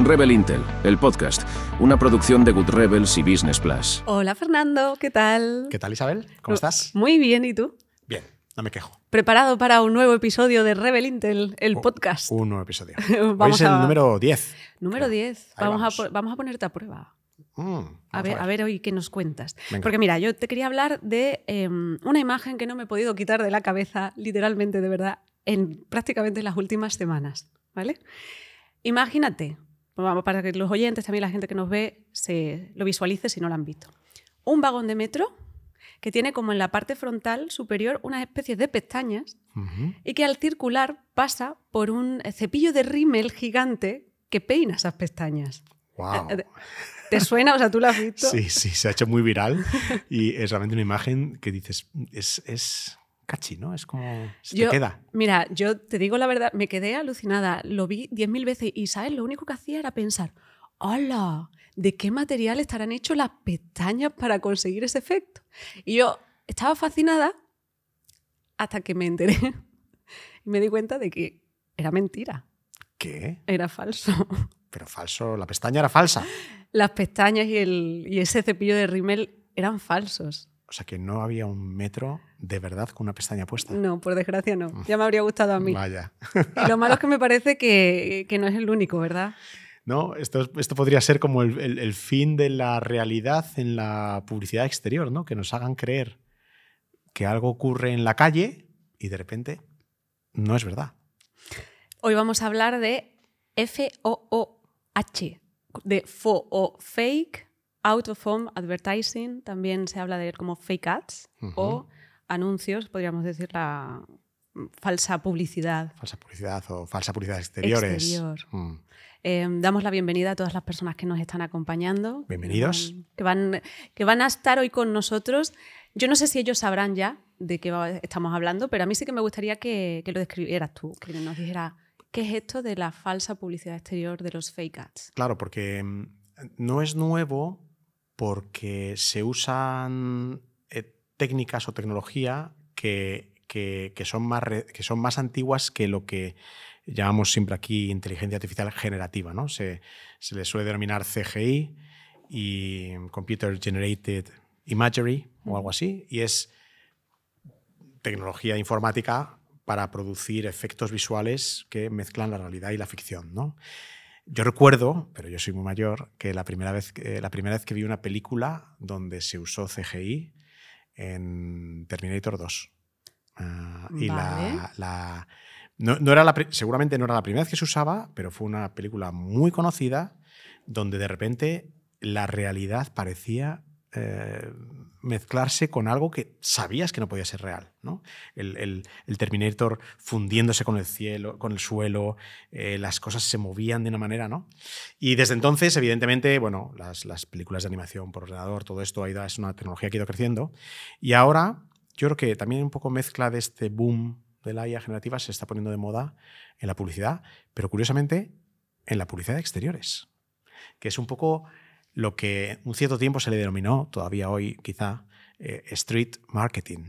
Rebel Intel, el podcast, una producción de Good Rebels y Business Plus. Hola Fernando, ¿qué tal? ¿Qué tal Isabel? ¿Cómo estás? Muy bien, ¿y tú? Bien, no me quejo. Preparado para un nuevo episodio de Rebel Intel, el podcast. Un nuevo episodio. Hoy es el número 10. Número 10. Vamos, A, ponerte a prueba. Mm, a, ver, a, ver. hoy qué nos cuentas. Porque mira, yo te quería hablar de em, una imagen que no me he podido quitar de la cabeza, literalmente, de verdad, en prácticamente las últimas semanas. ¿Vale? Imagínate pues para que los oyentes, también la gente que nos ve, se lo visualice si no lo han visto. Un vagón de metro que tiene como en la parte frontal superior unas especies de pestañas y que al circular pasa por un cepillo de rímel gigante que peina esas pestañas. Wow. Eh, eh, ¿Te suena? O sea, ¿tú lo has visto? Sí, sí, se ha hecho muy viral y es realmente una imagen que dices, es Cachi, ¿no? Es como. Se yo, queda. Mira, yo te digo la verdad, me quedé alucinada. Lo vi 10.000 veces y, ¿sabes? Lo único que hacía era pensar: ¡Hola! ¿De qué material estarán hechos las pestañas para conseguir ese efecto? Y yo estaba fascinada hasta que me enteré y me di cuenta de que era mentira. ¿Qué? Era falso. Pero falso, la pestaña era falsa. Las pestañas y, el, ese cepillo de rimel eran falsos. O sea que no había un metro de verdad con una pestaña puesta. No, por desgracia no. Ya me habría gustado a mí. Vaya. Y lo malo es que me parece que, no es el único, ¿verdad? ¿no? Esto, esto podría ser como el, fin de la realidad en la publicidad exterior, ¿no? Que nos hagan creer que algo ocurre en la calle y de repente no es verdad. Hoy vamos a hablar de FOOH, de FO Fake Out of Home Advertising, también se habla de como Fake Ads o anuncios, podríamos decir la mm, falsa publicidad. Falsa publicidad o falsa publicidad exteriores. Exterior. Mm. Em, damos la bienvenida a todas las personas que nos están acompañando. Bienvenidos. Que van, que van a estar hoy con nosotros. Yo no sé si ellos sabrán ya de qué estamos hablando, pero a mí sí que me gustaría que, que lo describieras tú, que nos dijeras qué es esto de la falsa publicidad exterior de los fake ads. Claro, porque mm, no es nuevo porque se usan técnicas o tecnología que, son, más que son más antiguas que lo que llamamos siempre aquí inteligencia artificial generativa. Se, le suele denominar CGI y Computer Generated Imagery o algo así, y es tecnología informática para producir efectos visuales que mezclan la realidad y la ficción. Yo recuerdo, pero yo soy muy mayor, que la primera, vez, eh, la primera vez que vi una película donde se usó CGI en Terminator 2. Ah, y la, no, era la, seguramente no era la primera vez que se usaba, pero fue una película muy conocida donde de repente la realidad parecía eh, mezclarse con algo que sabías que no podía ser real. ¿no? El, Terminator fundiéndose con el cielo, con el suelo, eh, las cosas se movían de una manera, ¿no? Y desde entonces, evidentemente, bueno, las, películas de animación por ordenador, todo esto ha ido, es una tecnología que ha ido creciendo. Y ahora, yo creo que también un poco mezcla de este boom de la IA generativa se está poniendo de moda en la publicidad, pero curiosamente en la publicidad de exteriores, que es un poco lo que un cierto tiempo se le denominó, todavía hoy quizá, eh, street marketing,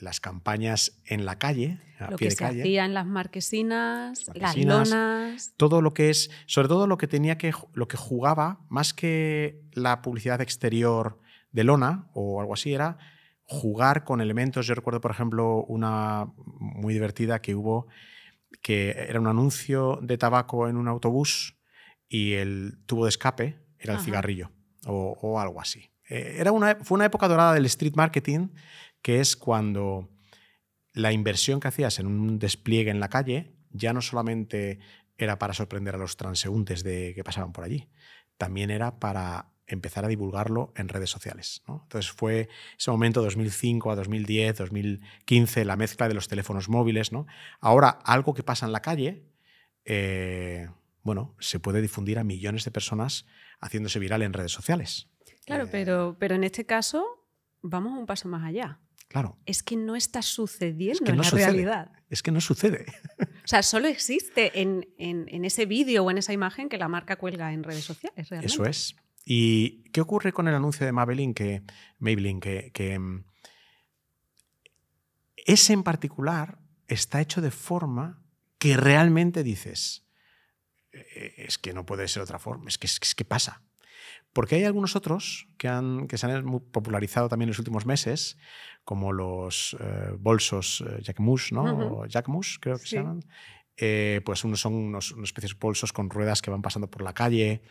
las campañas en la calle, lo que se hacía en las marquesinas, las marquesinas, las lonas. Todo lo que es, sobre todo lo que tenía que, lo que jugaba, más que la publicidad exterior de lona o algo así, era jugar con elementos. Yo recuerdo, por ejemplo, una muy divertida que hubo, que era un anuncio de tabaco en un autobús y el tubo de escape era el cigarrillo o, algo así. Eh, era una, fue una época dorada del street marketing, que es cuando la inversión que hacías en un despliegue en la calle ya no solamente era para sorprender a los transeúntes de que pasaban por allí, también era para empezar a divulgarlo en redes sociales. Entonces fue ese momento 2005 a 2010, 2015, la mezcla de los teléfonos móviles. ¿no? Ahora algo que pasa en la calle, eh, bueno, se puede difundir a millones de personas haciéndose viral en redes sociales. Claro, eh, pero, pero en este caso vamos un paso más allá. Claro. Es que no está sucediendo en la realidad. Es que no sucede. O sea, solo existe en, ese vídeo o en esa imagen que la marca cuelga en redes sociales. Eso es. ¿Y qué ocurre con el anuncio de Maybelline? Que, Maybelline, que mm, ese en particular está hecho de forma que realmente dices, eh, es que no puede ser otra forma, es que, es que pasa. Porque hay algunos otros que, que se han popularizado también en los últimos meses, como los eh, bolsos bolsos eh, mus ¿no? Uh creo que se llaman. pues unos son unos, especies de bolsos con ruedas que van pasando por la calle.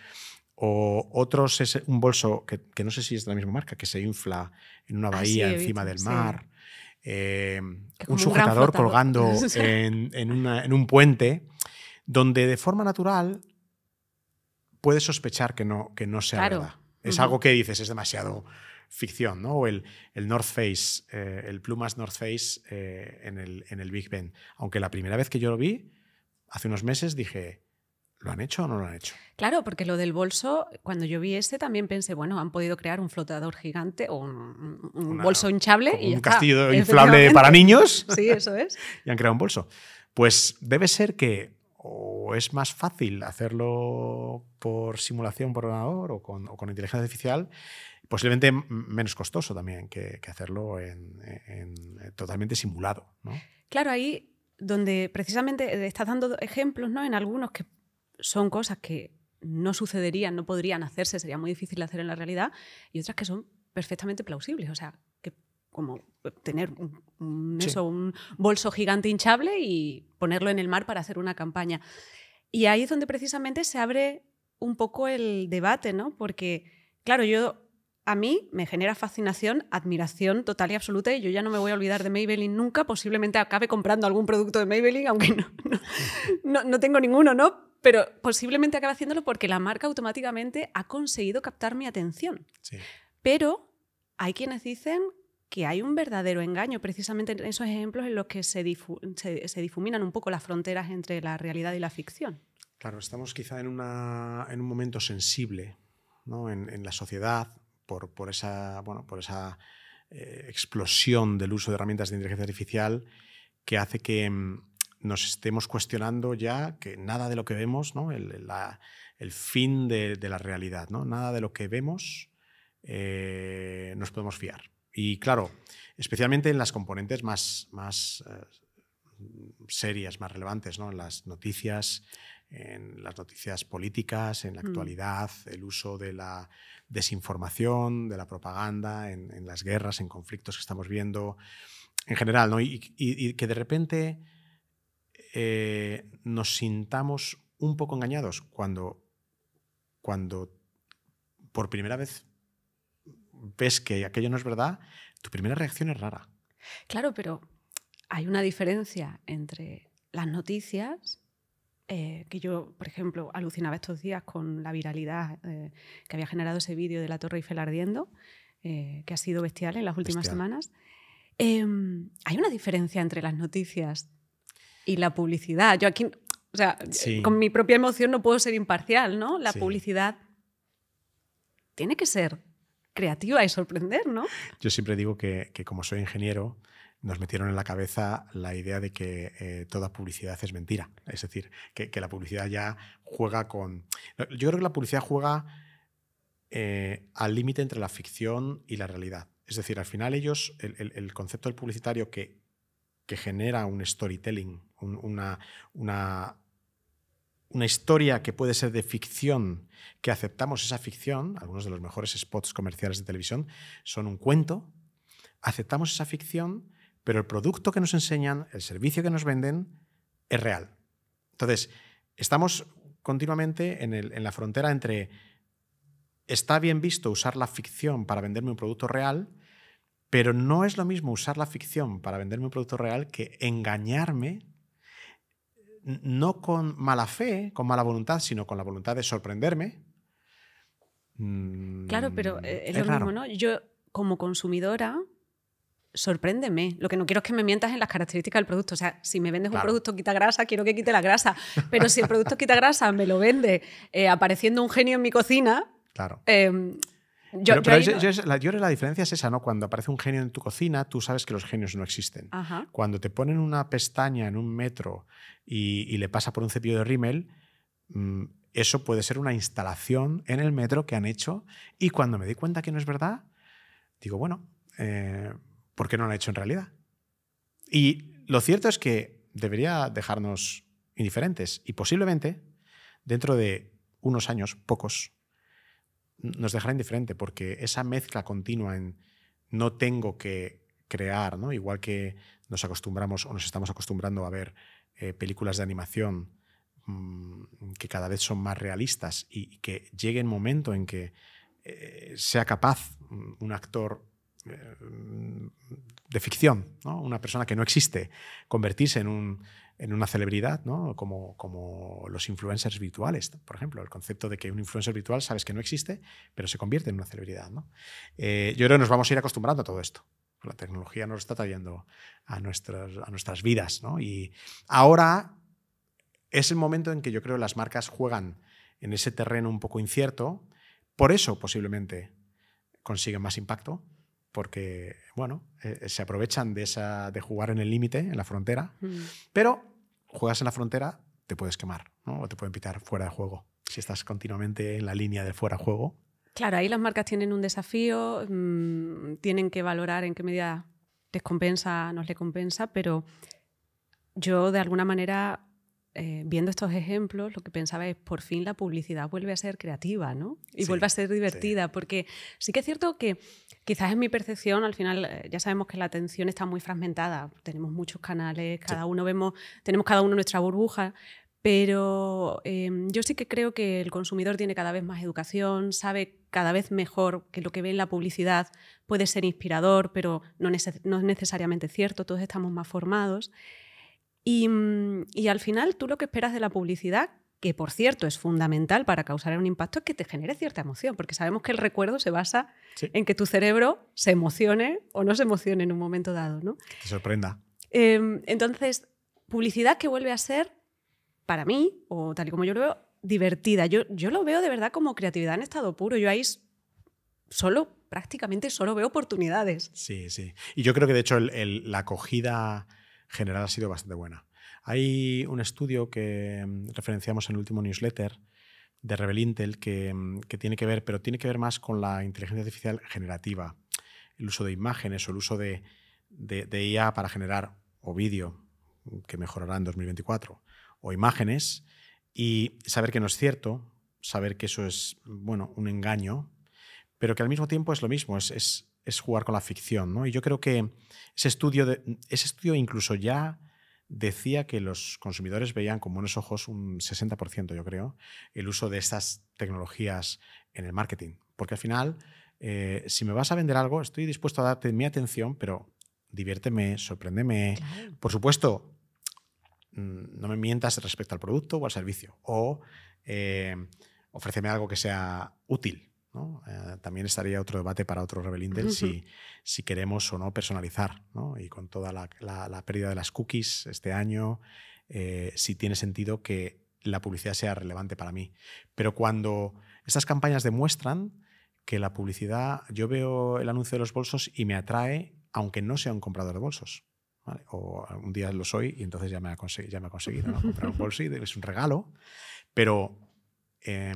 O otros es un bolso que, no sé si es de la misma marca, que se infla en una ah, bahía encima del mar. un sujetador colgando en, en un puente donde de forma natural puedes sospechar que no, que no sea claro. Es algo que dices, es demasiado ficción, ¿no? O el, North Face, eh, el plumas North Face eh, en, el, en, el, Big Ben. Aunque la primera vez que yo lo vi, hace unos meses, dije, ¿lo han hecho o no lo han hecho? Claro, porque lo del bolso, cuando yo vi ese, también pensé, bueno, han podido crear un flotador gigante o un, bolso hinchable. Y un castillo inflable para niños. Sí, eso es. y han creado un bolso. Pues debe ser que o es más fácil hacerlo por simulación por ordenador o con, inteligencia artificial, posiblemente menos costoso también que, hacerlo en, totalmente simulado. ¿no? Claro, ahí donde precisamente estás dando ejemplos ¿no? en algunos que son cosas que no sucederían, no podrían hacerse, sería muy difícil hacer en la realidad, y otras que son perfectamente plausibles, o sea, que como tener un, bolso gigante hinchable y ponerlo en el mar para hacer una campaña. Y ahí es donde precisamente se abre un poco el debate, ¿no? Porque, claro, yo a mí me genera fascinación, admiración total y absoluta y yo ya no me voy a olvidar de Maybelline nunca, posiblemente acabe comprando algún producto de Maybelline, aunque no, tengo ninguno, ¿no? Pero posiblemente acabe haciéndolo porque la marca automáticamente ha conseguido captar mi atención. Pero hay quienes dicen que hay un verdadero engaño, precisamente en esos ejemplos en los que se, difuminan un poco las fronteras entre la realidad y la ficción. Claro, estamos quizá en, un momento sensible en, la sociedad por, esa, eh, explosión del uso de herramientas de inteligencia artificial que hace que mm, nos estemos cuestionando ya que nada de lo que vemos, el, fin de, la realidad, ¿no? nada de lo que vemos eh, nos podemos fiar. Y claro, especialmente en las componentes más, más eh, serias, más relevantes, en las noticias, en las noticias políticas, en la mm. actualidad, el uso de la desinformación, de la propaganda, en, las guerras, en conflictos que estamos viendo, en general, y, que de repente eh, nos sintamos un poco engañados cuando, cuando por primera vez ves que aquello no es verdad, tu primera reacción es rara. Claro, pero hay una diferencia entre las noticias, eh, que yo, por ejemplo, alucinaba estos días con la viralidad eh, que había generado ese vídeo de la Torre Eiffel ardiendo, eh, que ha sido bestial en las últimas semanas. Em, hay una diferencia entre las noticias y la publicidad. Yo aquí, o sea, con mi propia emoción no puedo ser imparcial, ¿no? La publicidad tiene que ser creativa y sorprender, ¿no? Yo siempre digo que, como soy ingeniero, nos metieron en la cabeza la idea de que eh, toda publicidad es mentira. Es decir, que, la publicidad ya juega con... Yo creo que la publicidad juega eh, al límite entre la ficción y la realidad. Es decir, al final ellos, el, concepto del publicitario que, que genera un storytelling, una, una una historia que puede ser de ficción, que aceptamos esa ficción, algunos de los mejores spots comerciales de televisión son un cuento, aceptamos esa ficción, pero el producto que nos enseñan, el servicio que nos venden, es real. Entonces, estamos continuamente en, la frontera entre está bien visto usar la ficción para venderme un producto real, pero no es lo mismo usar la ficción para venderme un producto real que engañarme no con mala fe, con mala voluntad, sino con la voluntad de sorprenderme. Mm, claro, pero eh, es, lo mismo, ¿no? Yo, como consumidora, sorpréndeme. Lo que no quiero es que me mientas en las características del producto. O sea, si me vendes un producto quita grasa, quiero que quite la grasa. Pero si el producto quita grasa me lo vende eh, apareciendo un genio en mi cocina, claro. Em, yo, pero, la, creo que la diferencia es esa, ¿no? Cuando aparece un genio en tu cocina, tú sabes que los genios no existen. Cuando te ponen una pestaña en un metro y, le pasa por un cepillo de rímel, mm, eso puede ser una instalación en el metro que han hecho. Y cuando me di cuenta que no es verdad, digo, bueno, eh, ¿por qué no lo han hecho en realidad? Y lo cierto es que debería dejarnos indiferentes. Y posiblemente, dentro de unos años, pocos, nos dejará indiferente porque esa mezcla continua en no tengo que crear, ¿no? igual que nos acostumbramos o nos estamos acostumbrando a ver eh, películas de animación mm, que cada vez son más realistas y, que llegue el momento en que eh, sea capaz mm, un actor eh, de ficción, una persona que no existe, convertirse en un, en una celebridad, como, como los influencers virtuales, por ejemplo, el concepto de que un influencer virtual sabes que no existe, pero se convierte en una celebridad. Eh, yo creo que nos vamos a ir acostumbrando a todo esto. La tecnología nos está trayendo a, nuestras, a nuestras vidas. Y ahora es el momento en que yo creo que las marcas juegan en ese terreno un poco incierto. Por eso posiblemente consiguen más impacto porque, bueno, eh, se aprovechan de, esa, de jugar en el límite, en la frontera, mm. pero juegas en la frontera, te puedes quemar, ¿no? O te pueden pitar fuera de juego, si estás continuamente en la línea de fuera de juego. Claro, ahí las marcas tienen un desafío, mm, tienen que valorar en qué medida les compensa, nos le compensa, pero yo de alguna manera eh, viendo estos ejemplos, lo que pensaba es, por fin la publicidad vuelve a ser creativa, Y vuelve a ser divertida, porque sí que es cierto que quizás en mi percepción, al final eh, ya sabemos que la atención está muy fragmentada, tenemos muchos canales, cada uno vemos, tenemos cada uno nuestra burbuja, pero em, yo sí que creo que el consumidor tiene cada vez más educación, sabe cada vez mejor que lo que ve en la publicidad puede ser inspirador, pero no, no es necesariamente cierto, todos estamos más formados. Mm, y, al final tú lo que esperas de la publicidad, que por cierto es fundamental para causar un impacto, es que te genere cierta emoción, porque sabemos que el recuerdo se basa en que tu cerebro se emocione o no se emocione en un momento dado. ¿no? Que te sorprenda. Em, entonces, publicidad que vuelve a ser, para mí, o tal y como yo lo veo, divertida. Yo, yo lo veo de verdad como creatividad en estado puro. Yo ahí solo, prácticamente solo veo oportunidades. Sí, sí. Y yo creo que de hecho la acogida general ha sido bastante buena. Hay un estudio que mm, referenciamos en el último newsletter de Rebel Intel mm, que, tiene que ver, pero tiene que ver más con la inteligencia artificial generativa, el uso de imágenes o el uso de, de, IA para generar o vídeo, que mejorará en 2024, o imágenes, y saber que no es cierto, saber que eso es, bueno, un engaño, pero que al mismo tiempo es lo mismo, es es jugar con la ficción, ¿no? Y yo creo que ese estudio, ese estudio incluso ya decía que los consumidores veían con buenos ojos un 60%, yo creo, el uso de estas tecnologías en el marketing. Porque al final, eh, si me vas a vender algo, estoy dispuesto a darte mi atención, pero diviérteme, sorpréndeme. Por supuesto, mm, no me mientas respecto al producto o al servicio. O eh, ofréceme algo que sea útil eh, también estaría otro debate para otro Rebel si, si queremos o no personalizar, Y con toda la, la, pérdida de las cookies este año, eh, si tiene sentido que la publicidad sea relevante para mí. Pero cuando estas campañas demuestran que la publicidad, yo veo el anuncio de los bolsos y me atrae, aunque no sea un comprador de bolsos. O un día lo soy y entonces ya me ha, ya me ha conseguido comprar un bolso y es un regalo. Pero eh,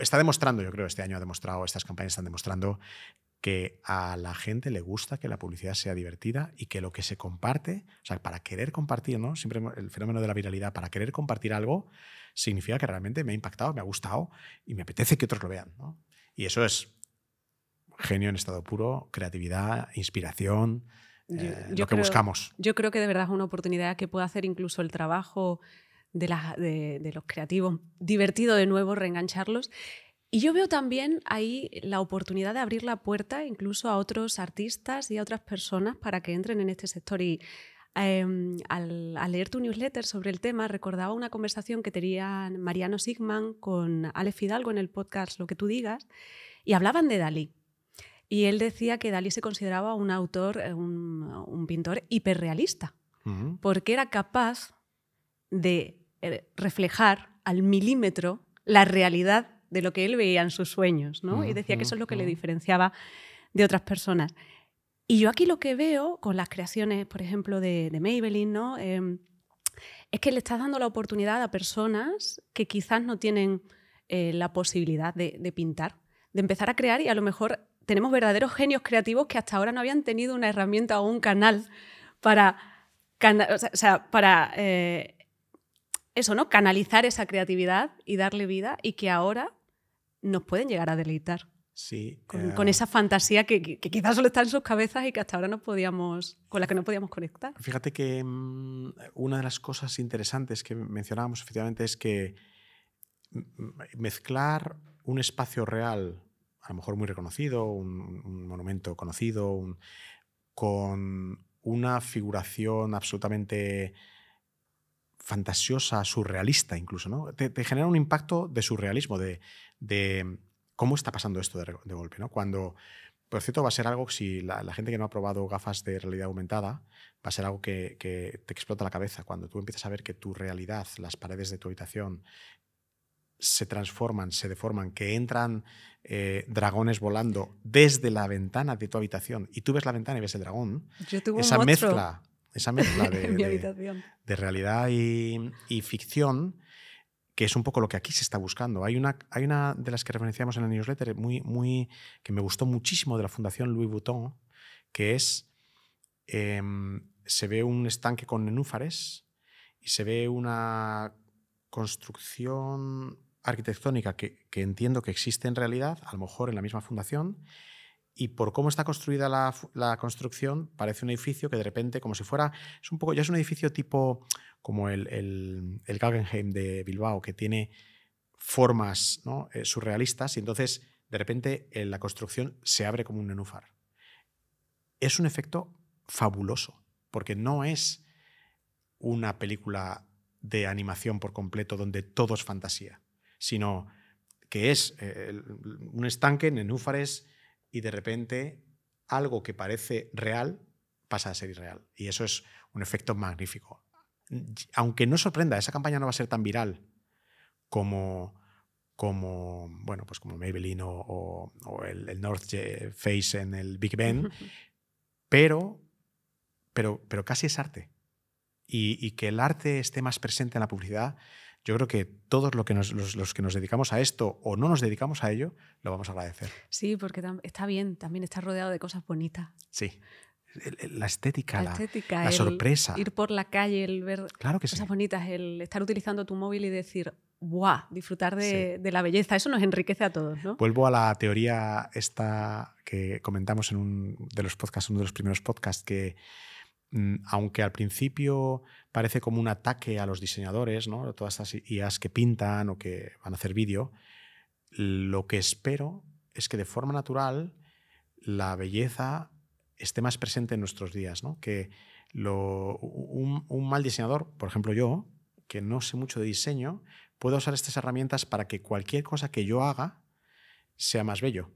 está demostrando, yo creo, este año ha demostrado, estas campañas están demostrando que a la gente le gusta que la publicidad sea divertida y que lo que se comparte, o sea, para querer compartir, ¿no? Siempre el fenómeno de la viralidad, para querer compartir algo, significa que realmente me ha impactado, me ha gustado y me apetece que otros lo vean, ¿no? Y eso es genio en estado puro, creatividad, inspiración, eh, lo que buscamos. Yo creo que de verdad es una oportunidad que puede hacer incluso el trabajo de, los creativos. Divertido de nuevo reengancharlos. Y yo veo también ahí la oportunidad de abrir la puerta incluso a otros artistas y a otras personas para que entren en este sector. Y em, al, leer tu newsletter sobre el tema, recordaba una conversación que tenían Mariano Sigman con Alex Fidalgo en el podcast Lo que tú digas, y hablaban de Dalí. Y él decía que Dalí se consideraba un autor, eh, un, pintor hiperrealista, porque era capaz de eh, reflejar al milímetro la realidad de lo que él veía en sus sueños, ¿no? Y decía que eso es lo que le diferenciaba de otras personas. Y yo aquí lo que veo con las creaciones, por ejemplo, de, Maybelline, ¿no? Em, es que le estás dando la oportunidad a personas que quizás no tienen eh, la posibilidad de, pintar, de empezar a crear y a lo mejor tenemos verdaderos genios creativos que hasta ahora no habían tenido una herramienta o un canal para, para eh, eso, ¿no? Canalizar esa creatividad y darle vida y que ahora nos pueden llegar a deleitar. Sí. Con, eh, esa fantasía que, quizás solo está en sus cabezas y que hasta ahora no podíamos, con la que no podíamos conectar. Fíjate que mm, una de las cosas interesantes que mencionábamos efectivamente es que mm, mm, mezclar un espacio real, a lo mejor muy reconocido, un, monumento conocido, con una figuración absolutamente fantasiosa, surrealista incluso, ¿no? Te, genera un impacto de surrealismo, de, cómo está pasando esto de, golpe, ¿no? Cuando, por cierto, va a ser algo, si la, gente que no ha probado gafas de realidad aumentada, va a ser algo que, te explota la cabeza, cuando tú empiezas a ver que tu realidad, las paredes de tu habitación, se transforman, se deforman, que entran eh, dragones volando desde la ventana de tu habitación y tú ves la ventana y ves el dragón, esa mezcla esa mezcla de, realidad y, ficción, que es un poco lo que aquí se está buscando. Hay una, hay una de las que referenciamos en el newsletter muy, muy, que me gustó muchísimo de la Fundación Louis Vuitton, que es, em, se ve un estanque con nenúfares y se ve una construcción arquitectónica que, que entiendo que existe en realidad, a lo mejor en la misma fundación, y por cómo está construida la, construcción, parece un edificio que de repente, como si fuera, es un poco, ya es un edificio tipo como el, el, de Bilbao, que tiene formas eh, surrealistas y entonces de repente eh, la construcción se abre como un nenúfar. Es un efecto fabuloso, porque no es una película de animación por completo donde todo es fantasía, sino que es eh, un estanque, nenúfares, y de repente algo que parece real pasa a ser irreal. Y eso es un efecto magnífico. Aunque no sorprenda, esa campaña no va a ser tan viral como, como, bueno, pues como Maybelline o, el, North Face en el Big Ben, pero, pero, pero casi es arte. y que el arte esté más presente en la publicidad yo creo que todos que los, que nos dedicamos a esto o no nos dedicamos a ello, lo vamos a agradecer. Sí, porque está bien, también está rodeado de cosas bonitas. Sí. La estética, la, sorpresa. Ir por la calle, el ver cosas bonitas, el estar utilizando tu móvil y decir, ¡buah! Disfrutar de, la belleza. Eso nos enriquece a todos, Vuelvo a la teoría esta que comentamos en un de los podcasts, uno de los primeros podcasts, que Mm, aunque al principio parece como un ataque a los diseñadores, ¿no? todas estas IAs que pintan o que van a hacer vídeo, lo que espero es que de forma natural la belleza esté más presente en nuestros días, ¿no? que lo, un, un, mal diseñador, por ejemplo yo, que no sé mucho de diseño, pueda usar estas herramientas para que cualquier cosa que yo haga sea más bello,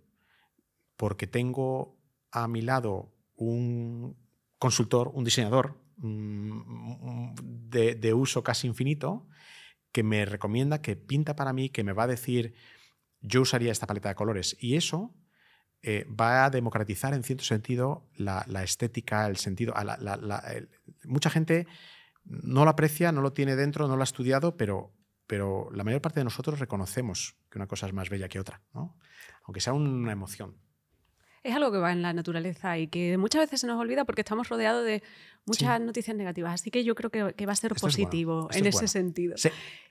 porque tengo a mi lado un consultor, un diseñador mm, de, uso casi infinito, que me recomienda que pinta para mí, que me va a decir, yo usaría esta paleta de colores. Y eso eh, va a democratizar en cierto sentido la, estética, el sentido. mucha gente no lo aprecia, no lo tiene dentro, no lo ha estudiado, pero, pero la mayor parte de nosotros reconocemos que una cosa es más bella que otra, aunque sea una emoción es algo que va en la naturaleza y que muchas veces se nos olvida porque estamos rodeados de muchas noticias negativas. Así que yo creo que, va a ser positivo en ese sentido.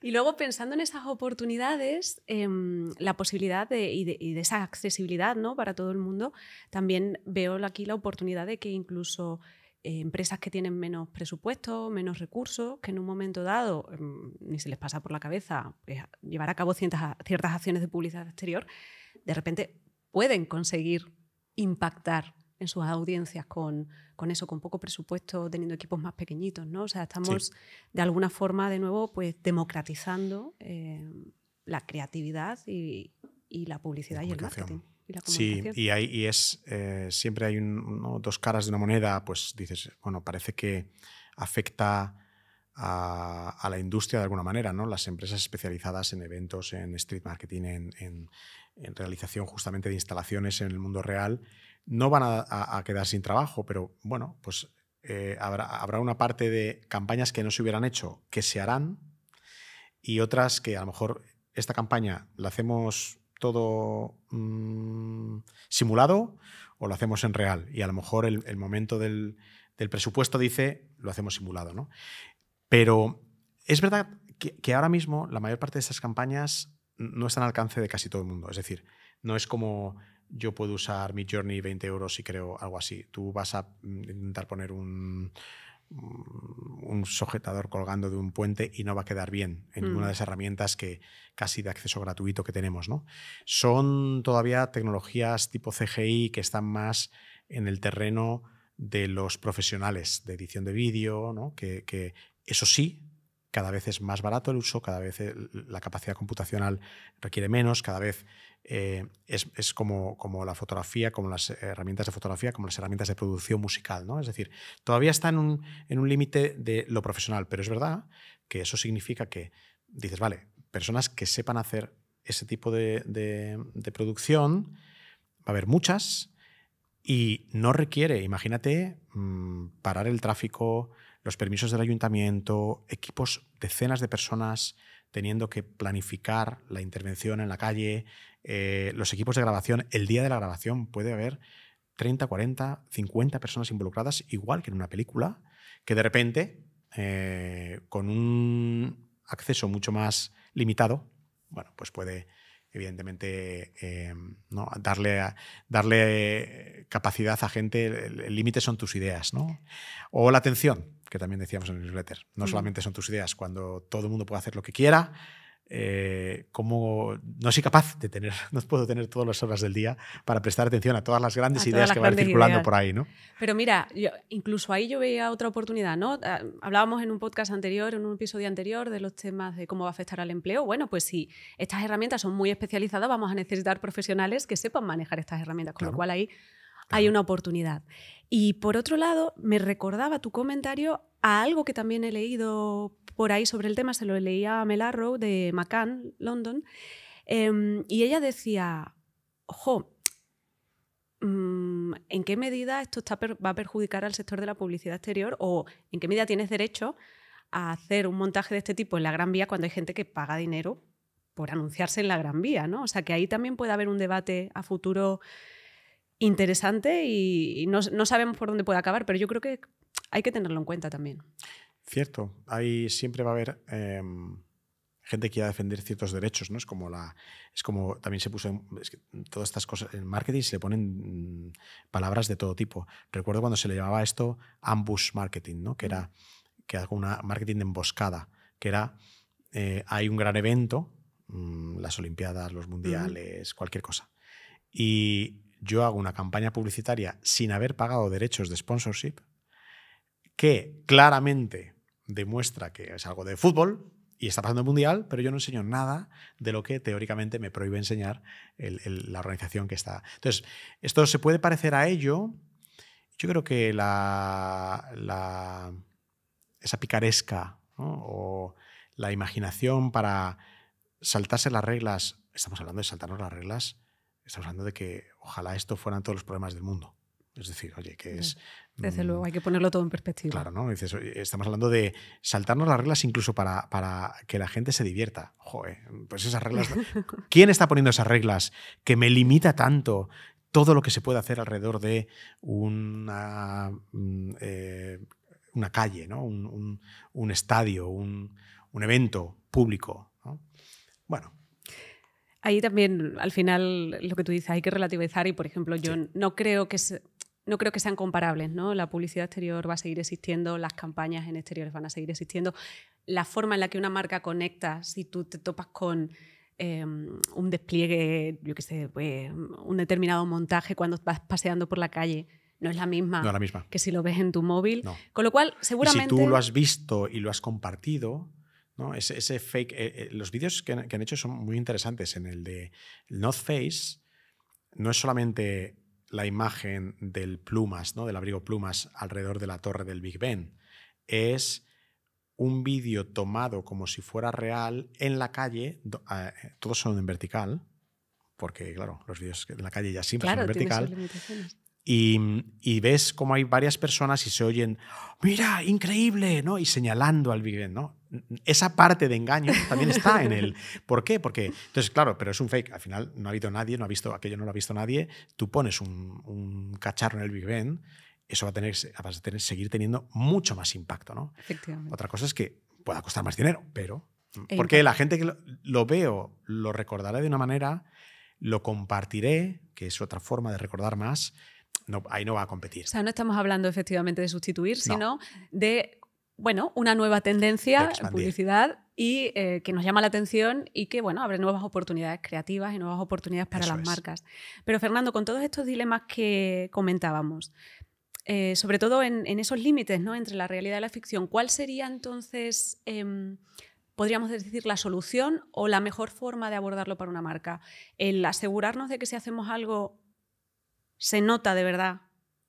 Y luego pensando en esas oportunidades, em, la posibilidad de, y, de, esa accesibilidad ¿no? para todo el mundo, también veo aquí la oportunidad de que incluso... Eh, empresas que tienen menos presupuesto, menos recursos, que en un momento dado em, ni se les pasa por la cabeza eh, llevar a cabo ciertas acciones de publicidad exterior, de repente pueden conseguir impactar en sus audiencias con, eso, con poco presupuesto, teniendo equipos más pequeñitos, ¿no? O sea, estamos de alguna forma, de nuevo, pues democratizando eh, la creatividad y, la publicidad y el marketing. sí, y, hay, y es, eh, siempre hay dos caras de una moneda, pues dices, bueno, parece que afecta a, la industria de alguna manera, ¿no? Las empresas especializadas en eventos, en street marketing, en, en realización justamente de instalaciones en el mundo real, no van a, quedar sin trabajo, pero bueno, pues eh, habrá, una parte de campañas que no se hubieran hecho, que se harán, y otras que a lo mejor esta campaña la hacemos todo mm, simulado o lo hacemos en real. Y a lo mejor el, momento del, presupuesto dice, lo hacemos simulado. ¿no? Pero es verdad que, que ahora mismo la mayor parte de estas campañas no está al alcance de casi todo el mundo. Es decir, no es como yo puedo usar mi Journey 20 euros y creo algo así. Tú vas a mm, intentar poner un, mm, un sujetador colgando de un puente y no va a quedar bien en ninguna mm. de esas herramientas que casi de acceso gratuito que tenemos. ¿no? Son todavía tecnologías tipo CGI que están más en el terreno de los profesionales de edición de vídeo, ¿no? que eso sí cada vez es más barato el uso, cada vez eh, la capacidad computacional requiere menos, cada vez eh, es, como, como, la fotografía, como las herramientas de fotografía, como las herramientas de producción musical. ¿no? Es decir, todavía está en un, límite de lo profesional, pero es verdad que eso significa que dices, vale, personas que sepan hacer ese tipo de, de, producción, va a haber muchas y no requiere, imagínate, mm, parar el tráfico, los permisos del ayuntamiento, equipos, decenas de personas teniendo que planificar la intervención en la calle, eh, los equipos de grabación, el día de la grabación puede haber 30, 40, 50 personas involucradas, igual que en una película, que de repente, eh, con un acceso mucho más limitado, bueno, pues puede evidentemente eh, ¿no? darle, darle capacidad a gente, el límite son tus ideas, ¿no? O la atención, que también decíamos en el newsletter. No solamente son tus ideas, cuando todo el mundo puede hacer lo que quiera, eh, como no soy capaz de tener, no puedo tener todas las horas del día para prestar atención a todas las grandes ideas que van circulando por ahí, ¿no? Pero mira, yo, incluso ahí yo veía otra oportunidad, ¿no? Ah, hablábamos en un podcast anterior, en un episodio anterior, de los temas de cómo va a afectar al empleo. Bueno, pues si estas herramientas son muy especializadas, vamos a necesitar profesionales que sepan manejar estas herramientas, con lo cual ahí hay una oportunidad. Y por otro lado, me recordaba tu comentario a algo que también he leído por ahí sobre el tema, se lo leía a Mel de Macan, London, em, y ella decía, ojo, mm, ¿en qué medida esto va a perjudicar al sector de la publicidad exterior o en qué medida tienes derecho a hacer un montaje de este tipo en la Gran Vía cuando hay gente que paga dinero por anunciarse en la Gran Vía, ¿no? O sea, que ahí también puede haber un debate a futuro interesante y, no, sabemos por dónde puede acabar, pero yo creo que hay que tenerlo en cuenta también. Cierto, Ahí siempre va a haber em, gente que a defender ciertos derechos, ¿no? Es como la. Es como también se puso. En, todas estas cosas. En marketing se le ponen mm, palabras de todo tipo. Recuerdo cuando se le llamaba esto ambush marketing, ¿no? Que era mm. que alguna una marketing de emboscada, que era. Eh, hay un gran evento, mm, las Olimpiadas, los Mundiales, cualquier cosa. Y yo hago una campaña publicitaria sin haber pagado derechos de sponsorship, que claramente demuestra que es algo de fútbol y está pasando el mundial, pero yo no enseño nada de lo que teóricamente me prohíbe enseñar la organización que está. Entonces, esto se puede parecer a ello. Yo creo que la, esa picaresca o la imaginación para saltarse las reglas, estamos hablando de saltarnos las reglas, estamos hablando de que ojalá esto fueran todos los problemas del mundo. Es decir, oye, que es... Desde mm, luego, hay que ponerlo todo en perspectiva. Claro, ¿no? Dices, estamos hablando de saltarnos las reglas incluso para, para que la gente se divierta. Joder, pues esas reglas... ¿Quién está poniendo esas reglas que me limita tanto todo lo que se puede hacer alrededor de una, mm, eh, una calle, ¿no? un, estadio, un, un evento público? ¿no? Bueno, Ahí también, al final, lo que tú dices, hay que relativizar y, por ejemplo, yo no creo que no creo que sean comparables, ¿no? La publicidad exterior va a seguir existiendo, las campañas en exteriores van a seguir existiendo. La forma en la que una marca conecta, si tú te topas con em, un despliegue, yo qué sé, pues, un determinado montaje cuando vas paseando por la calle, no es la misma, la misma. que si lo ves en tu móvil. Con lo cual, seguramente... si tú lo has visto y lo has compartido, ese, fake. Eh, eh, los vídeos que han, hecho son muy interesantes. En el de North Face, no es solamente la imagen del plumas, ¿no? del abrigo plumas alrededor de la torre del Big Ben. Es un vídeo tomado como si fuera real en la calle, ah, eh, todos son en vertical, porque claro, los vídeos en la calle ya siempre son en vertical. Y, ves cómo hay varias personas y se oyen, mira, increíble, ¿no? Y señalando al Big Ben, ¿no? esa parte de engaño también está en él. ¿Por qué? Porque, entonces, claro, pero es un fake. Al final no ha habido nadie, no ha visto aquello, no lo ha visto nadie. Tú pones un, cacharro en el Big eso va a tener, tener, seguir teniendo mucho más impacto, ¿no? Efectivamente. Otra cosa es que pueda costar más dinero, pero... E porque la gente que lo, veo lo recordará de una manera, lo compartiré, que es otra forma de recordar más, no, ahí no va a competir. O sea, no estamos hablando efectivamente de sustituir, sino de bueno, una nueva tendencia, en publicidad, y eh, que nos llama la atención y que, bueno, abre nuevas oportunidades creativas y nuevas oportunidades para las marcas. Pero, Fernando, con todos estos dilemas que comentábamos, eh, sobre todo en, esos límites ¿no? entre la realidad y la ficción, ¿cuál sería entonces, em, podríamos decir, la solución o la mejor forma de abordarlo para una marca? El asegurarnos de que si hacemos algo se nota de verdad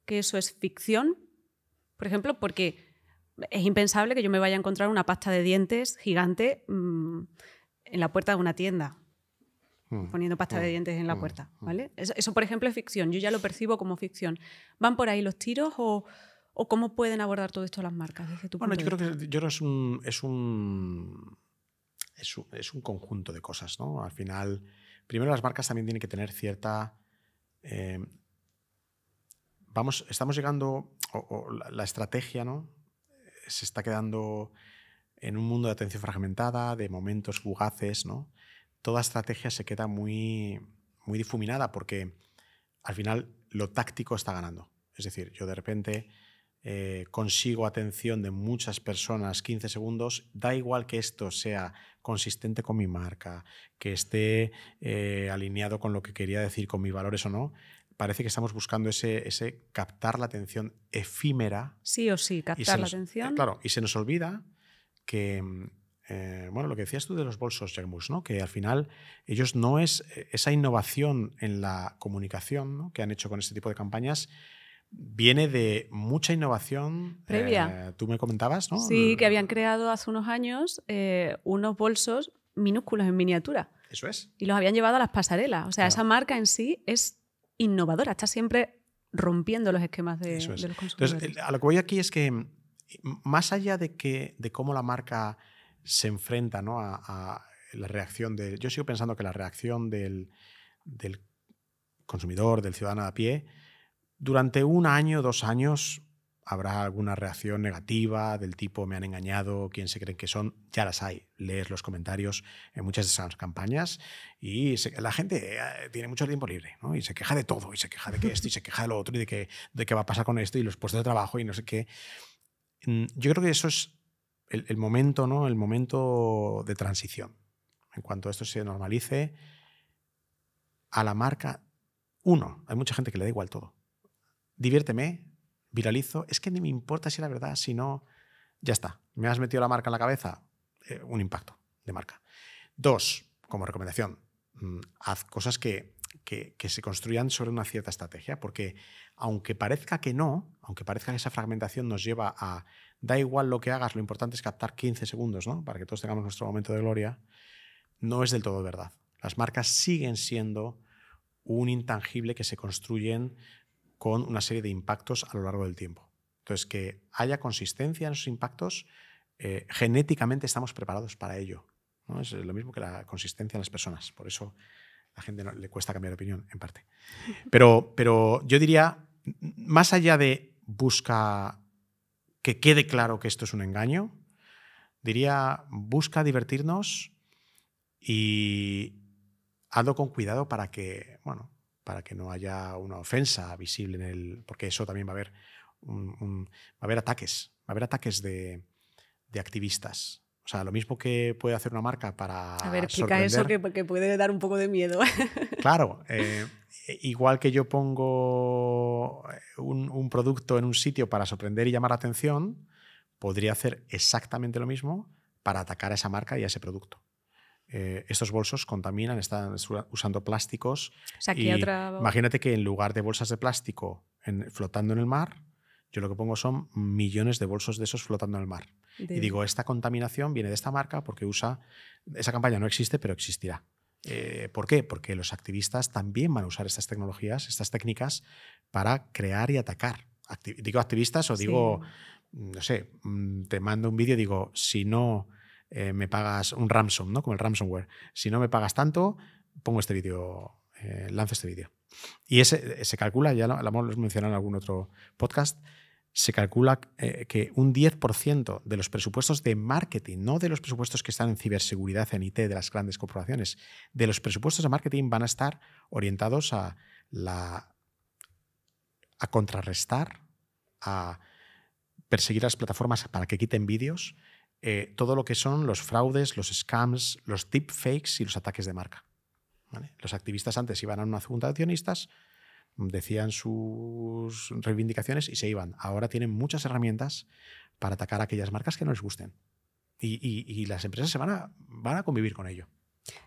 que eso es ficción, por ejemplo, porque es impensable que yo me vaya a encontrar una pasta de dientes gigante mm, en la puerta de una tienda, hmm. poniendo pasta de hmm. dientes en la hmm. puerta, ¿vale? Eso, por ejemplo, es ficción. Yo ya lo percibo como ficción. ¿Van por ahí los tiros o...? cómo pueden abordar todo esto las marcas? bueno, yo, creo que, yo es un, es un, conjunto de cosas, ¿no? Al final, primero las marcas también tienen que tener cierta... Eh, vamos, estamos llegando, a la, estrategia, ¿no? se está quedando en un mundo de atención fragmentada, de momentos fugaces, ¿no? Toda estrategia se queda muy, muy difuminada porque al final lo táctico está ganando. Es decir, yo de repente eh, consigo atención de muchas personas 15 segundos, da igual que esto sea consistente con mi marca, que esté eh, alineado con lo que quería decir, con mis valores o no, parece que estamos buscando ese, ese captar la atención efímera. Sí o sí, captar la eh, atención. Claro, y se nos olvida que, eh, bueno, lo que decías tú de los bolsos, Jermus, ¿no? que al final ellos no es eh, esa innovación en la comunicación que han hecho con este tipo de campañas viene de mucha innovación previa. tú me comentabas, ¿no? Sí, que habían creado hace unos años unos bolsos minúsculos en miniatura. Eso es. Y los habían llevado a las pasarelas. O sea, esa marca en sí es innovadora, está siempre rompiendo los esquemas de, los consumidores. a lo que voy aquí es que más allá de, que, de cómo la marca se enfrenta ¿no? a, la reacción del... Yo sigo pensando que la reacción del, del consumidor, del ciudadano a pie, durante un año, dos años, habrá alguna reacción negativa del tipo me han engañado, quién se creen que son, ya las hay. Lees los comentarios en muchas de esas campañas y la gente eh, tiene mucho tiempo libre y se queja de todo, y se queja de que esto, y se queja de lo otro, y de que, de qué va a pasar con esto, y los puestos de trabajo, y no sé qué. Mm, yo creo que eso es el, el momento, ¿no? El momento de transición. En cuanto esto se normalice, a la marca, uno, hay mucha gente que le da igual todo. Diviérteme, viralizo, es que ni me importa si la verdad, si no, ya está. Me has metido la marca en la cabeza, eh, un impacto de marca. Dos, como recomendación, mm, haz cosas que, se construyan sobre una cierta estrategia, porque aunque parezca que no, aunque parezca que esa fragmentación nos lleva a, da igual lo que hagas, lo importante es captar 15 segundos, Para que todos tengamos nuestro momento de gloria, no es del todo verdad. Las marcas siguen siendo un intangible que se construyen con una serie de impactos a lo largo del tiempo. Entonces, que haya consistencia en esos impactos, eh, genéticamente estamos preparados para ello. Es lo mismo que la consistencia en las personas. Por eso a la gente le cuesta cambiar de opinión, en parte. Pero, pero yo diría, más allá de busca que quede claro que esto es un engaño, diría, busca divertirnos y hazlo con cuidado para que, bueno, para que no haya una ofensa visible en el. porque eso también va a haber, un, a haber ataques, va a haber ataques de, activistas. O sea, lo mismo que puede hacer una marca para. A ver, explica eso que, puede dar un poco de miedo. Claro, eh, igual que yo pongo un, un, producto en un sitio para sorprender y llamar la atención, podría hacer exactamente lo mismo para atacar a esa marca y a ese producto. Eh, estos bolsos contaminan, están usando plásticos. Imagínate que en lugar de bolsas de plástico flotando en el mar, yo lo que pongo son millones de bolsos de esos flotando en el mar. Y digo, esta contaminación viene de esta marca porque usa, esa campaña no existe, pero existirá. Eh, ¿Por qué? Porque los activistas también van a usar estas tecnologías, estas técnicas, para crear y atacar. digo activistas o digo, no sé, mm, te mando un vídeo digo, si no eh, me pagas un ransom, ¿no? Como el ransomware. Si no me pagas tanto, pongo este vídeo, eh, lanzo este vídeo. Y ese, eh, se calcula, ya lo, hemos mencionado en algún otro podcast, se calcula eh, que un 10% de los presupuestos de marketing, no de los presupuestos que están en ciberseguridad, en IT, de las grandes corporaciones, de los presupuestos de marketing van a estar orientados a, la, a contrarrestar, a perseguir las plataformas para que quiten vídeos, eh, todo lo que son los fraudes, los scams, los deepfakes y los ataques de marca. Los activistas antes iban a una junta de accionistas, decían sus reivindicaciones y se iban. Ahora tienen muchas herramientas para atacar aquellas marcas que no les gusten. Y, las empresas van a, van a convivir con ello.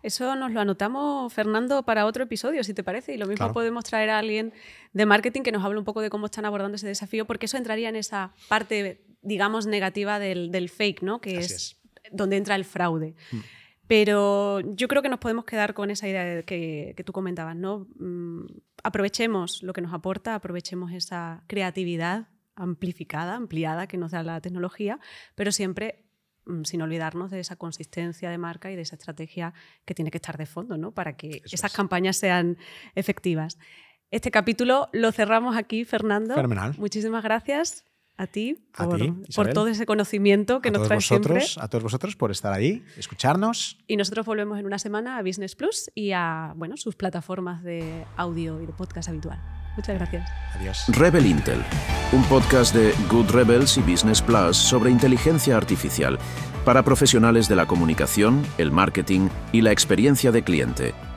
Eso nos lo anotamos, Fernando, para otro episodio, si te parece. Y lo mismo podemos traer a alguien de marketing que nos hable un poco de cómo están abordando ese desafío, porque eso entraría en esa parte digamos, negativa del, fake, ¿no? Que es, donde entra el fraude. Mm. Pero yo creo que nos podemos quedar con esa idea que, que tú comentabas, ¿no? Mm, aprovechemos lo que nos aporta, aprovechemos esa creatividad amplificada, ampliada que nos da la tecnología, pero siempre mm, sin olvidarnos de esa consistencia de marca y de esa estrategia que tiene que estar de fondo, Para que esas campañas sean efectivas. Este capítulo lo cerramos aquí, Fernando. Muchísimas gracias a ti, por, todo ese conocimiento que nos traes siempre. A todos vosotros por estar ahí, escucharnos. Y nosotros volvemos en una semana a Business Plus y a bueno, sus plataformas de audio y de podcast habitual. Muchas gracias. Adiós. Rebel Intel, un podcast de Good Rebels y Business Plus sobre inteligencia artificial para profesionales de la comunicación, el marketing y la experiencia de cliente